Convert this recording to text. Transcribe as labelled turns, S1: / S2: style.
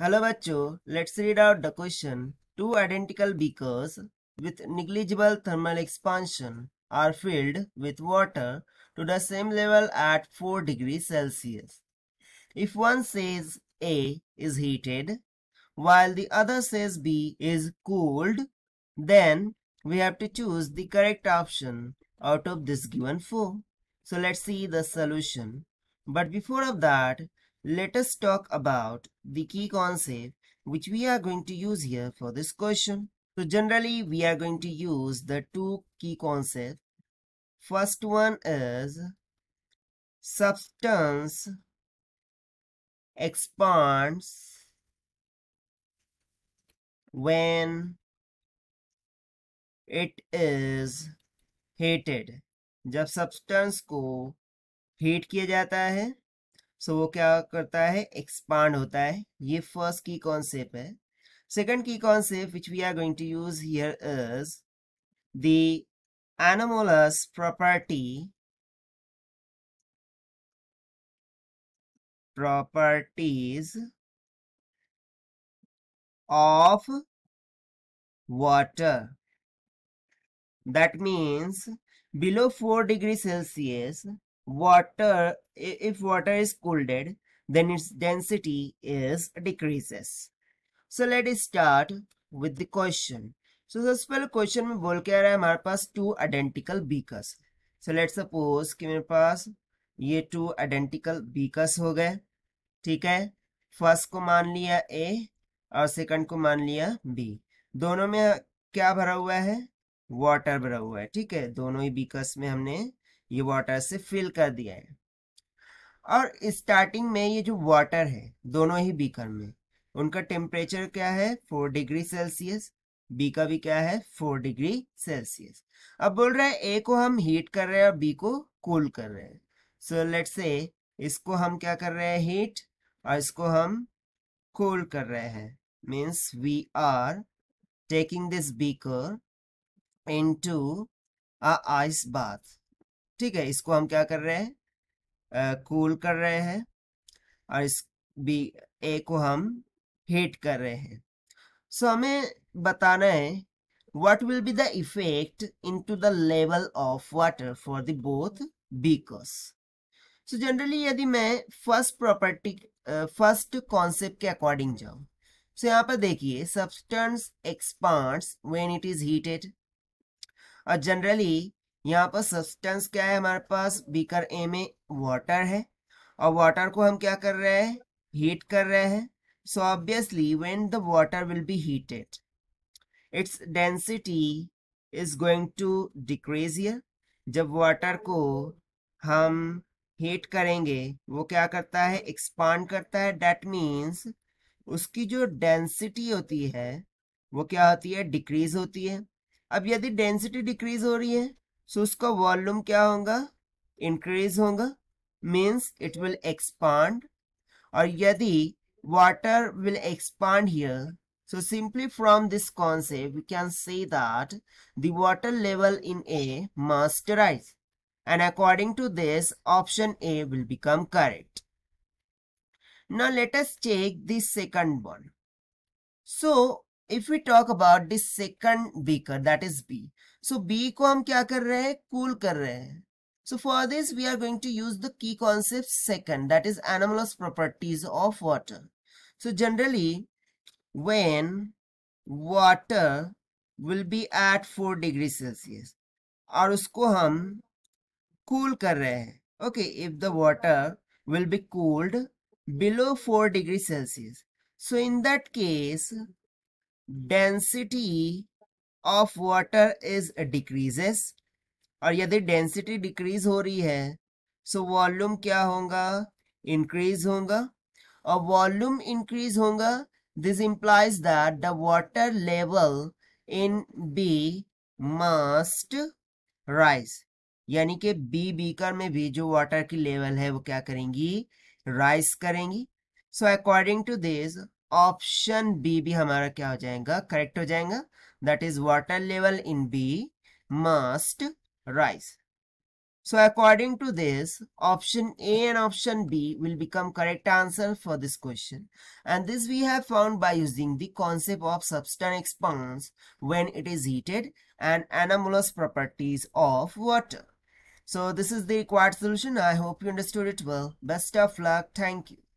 S1: Hello bacho, let's read out the question. Two identical beakers with negligible thermal expansion are filled with water to the same level at 4 degrees Celsius. If one says A is heated while the other says B is cooled, then we have to choose the correct option out of this given four. So let's see the solution. But before of that, let us talk about the key concept which we are going to use here for this question. So generally we are going to use the two key concepts. First one is substance expands when it is heated. जब substance को heat किया जाता है सो वो क्या करता है expand होता है ये फर्स्ट की कॉन्सेप्ट है सेकंड की concept which we are going to use here is the anomalous property properties of water that means below four degree Celsius water if water is cooled then its density is decreases so let us start with the question so सबसे पहले question में बोल के आ रहा है हमारे पास two identical beakers so let suppose कि मेरे पास ये टू आइडेंटिकल बीकस हो गए ठीक है फर्स्ट को मान लिया ए और सेकंड को मान लिया बी दोनों में क्या भरा हुआ है वाटर भरा हुआ है ठीक है दोनों ही बीकस में हमने ये वाटर से फिल कर दिया है और स्टार्टिंग में ये जो वाटर है दोनों ही बीकर में उनका टेम्परेचर क्या है फोर डिग्री सेल्सियस बी का भी क्या है फोर डिग्री सेल्सियस अब बोल रहा है ए को हम हीट कर रहे हैं और बी को कूल कर रहे हैं सो लेट से इसको हम क्या कर रहे हैं हीट और इसको हम कूल कर रहे हैं means we are taking this beaker into ice bath ठीक है इसको हम क्या कर रहे हैं कूल कर रहे हैं और इस बी ए को हम हीट कर रहे हैं सो so, हमें बताना है what will be the effect into the level of water for the both beakers so generally यदि मैं फर्स्ट प्रॉपर्टी फर्स्ट कॉन्सेप्ट के अकॉर्डिंग जाऊं सो so, यहाँ पर देखिए substance expands when it is heated और जनरली यहाँ पर सब्सटेंस क्या है हमारे पास बीकर ए में वाटर है और वाटर को हम क्या कर रहे हैं हीट कर रहे हैं so obviously when the water will be heated its density is going to decrease here जब वाटर को हम हीट करेंगे वो क्या करता है एक्सपांड करता है डैट मीन्स उसकी जो डेंसिटी होती है वो क्या होती है डिक्रीज होती है अब यदि डेंसिटी डिक्रीज हो रही है सो उसका वॉल्यूम क्या होगा इंक्रीज होगा मीन्स इट विल एक्सपांड और यदि water will expand here so simply from this concept we can see that the water level in A must rise and according to this option A will become correct now let's check this second one so if we talk about this second beaker that is B so B को हम क्या कर रहे हैं cool कर रहे हैं so for this we are going to use the key concept second that is anomalous properties of water so generally when water will be at four degree Celsius और उसको हम कूल cool कर रहे हैं okay if the water will be cooled below four degree Celsius so in that case density of water is decreases और यदि density decrease हो रही है सो so वॉल्यूम क्या होगा इंक्रीज होगा और वॉल्यूम इंक्रीज होगा this implies that the water level in B must rise यानी कि बी बीकर में भी जो वाटर की लेवल है वो क्या करेंगी राइज करेंगी so according to this Option B भी हमारा क्या correct. जाएगा करेक्ट हो जाएगा that is water level in so according to this option a and option b will become correct answer for this question and this we have found by using the concept of substance expands when it is heated and anomalous properties of water so this is the required solution i hope you understood it well best of luck thank you